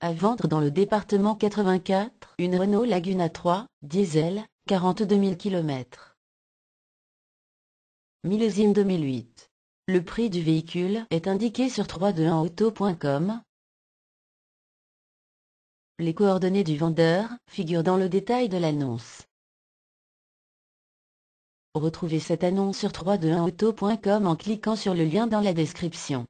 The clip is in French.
À vendre dans le département 84, une Renault Laguna 3, diesel, 42 000 km. Millésime 2008. Le prix du véhicule est indiqué sur 321auto.com. Les coordonnées du vendeur figurent dans le détail de l'annonce. Retrouvez cette annonce sur 321auto.com en cliquant sur le lien dans la description.